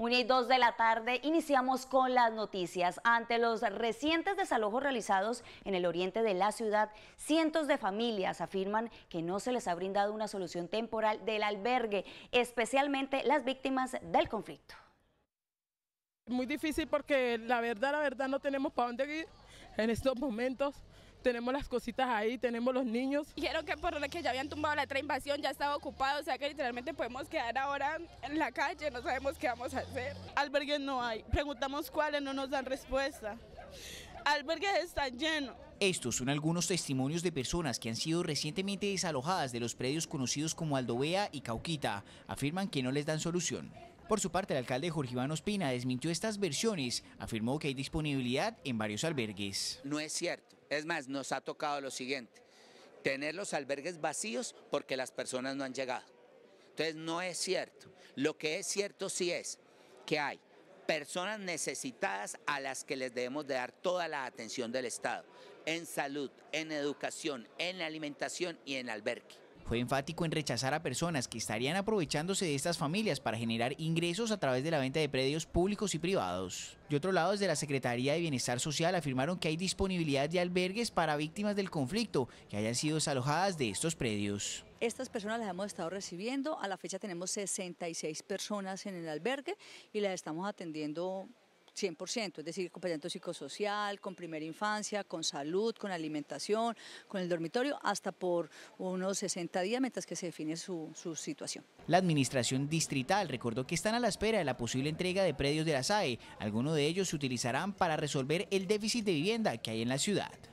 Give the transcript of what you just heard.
Una y dos de la tarde, iniciamos con las noticias. Ante los recientes desalojos realizados en el oriente de la ciudad, cientos de familias afirman que no se les ha brindado una solución temporal del albergue, especialmente las víctimas del conflicto. Muy difícil porque la verdad, la verdad no tenemos para dónde ir en estos momentos tenemos las cositas ahí, tenemos los niños. Dijeron que por lo que ya habían tumbado la otra invasión ya estaba ocupado, o sea que literalmente podemos quedar ahora en la calle, no sabemos qué vamos a hacer. Albergues no hay, preguntamos cuáles, no nos dan respuesta. Albergues están llenos. Estos son algunos testimonios de personas que han sido recientemente desalojadas de los predios conocidos como Aldovea y Cauquita. Afirman que no les dan solución. Por su parte, el alcalde Jorge Iván Ospina desmintió estas versiones, afirmó que hay disponibilidad en varios albergues. No es cierto, es más, nos ha tocado lo siguiente, tener los albergues vacíos porque las personas no han llegado. Entonces no es cierto, lo que es cierto sí es que hay personas necesitadas a las que les debemos de dar toda la atención del Estado, en salud, en educación, en alimentación y en albergue. Fue enfático en rechazar a personas que estarían aprovechándose de estas familias para generar ingresos a través de la venta de predios públicos y privados. De otro lado, desde la Secretaría de Bienestar Social afirmaron que hay disponibilidad de albergues para víctimas del conflicto que hayan sido desalojadas de estos predios. Estas personas las hemos estado recibiendo, a la fecha tenemos 66 personas en el albergue y las estamos atendiendo 100%, es decir, con psicosocial, con primera infancia, con salud, con alimentación, con el dormitorio, hasta por unos 60 días mientras que se define su, su situación. La administración distrital recordó que están a la espera de la posible entrega de predios de la SAE. Algunos de ellos se utilizarán para resolver el déficit de vivienda que hay en la ciudad.